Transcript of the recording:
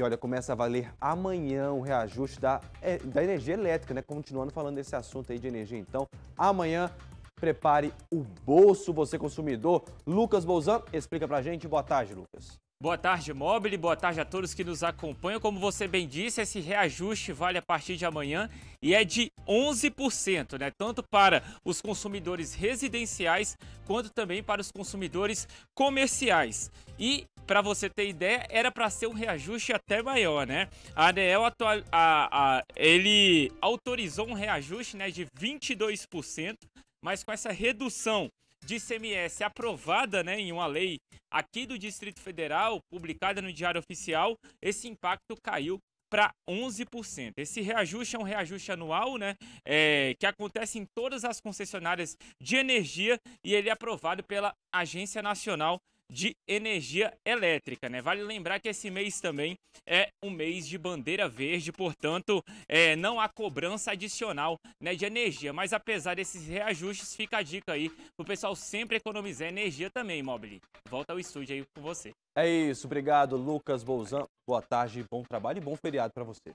E olha, começa a valer amanhã o reajuste da, é, da energia elétrica, né? Continuando falando desse assunto aí de energia, então, amanhã prepare o bolso, você consumidor. Lucas Bolzan explica pra gente. Boa tarde, Lucas. Boa tarde, Mobile. Boa tarde a todos que nos acompanham. Como você bem disse, esse reajuste vale a partir de amanhã e é de 11%, né? Tanto para os consumidores residenciais quanto também para os consumidores comerciais. E para você ter ideia, era para ser um reajuste até maior, né? A ANEEL atual, a, a, ele autorizou um reajuste, né, de 22%, mas com essa redução de ICMS aprovada né, em uma lei aqui do Distrito Federal, publicada no Diário Oficial, esse impacto caiu para 11%. Esse reajuste é um reajuste anual, né, é, que acontece em todas as concessionárias de energia e ele é aprovado pela Agência Nacional de energia elétrica, né? Vale lembrar que esse mês também é um mês de bandeira verde, portanto, é, não há cobrança adicional né, de energia. Mas apesar desses reajustes, fica a dica aí pro pessoal sempre economizar energia também, Mobile. Volta ao estúdio aí com você. É isso, obrigado, Lucas Bolzan. Boa tarde, bom trabalho e bom feriado para você.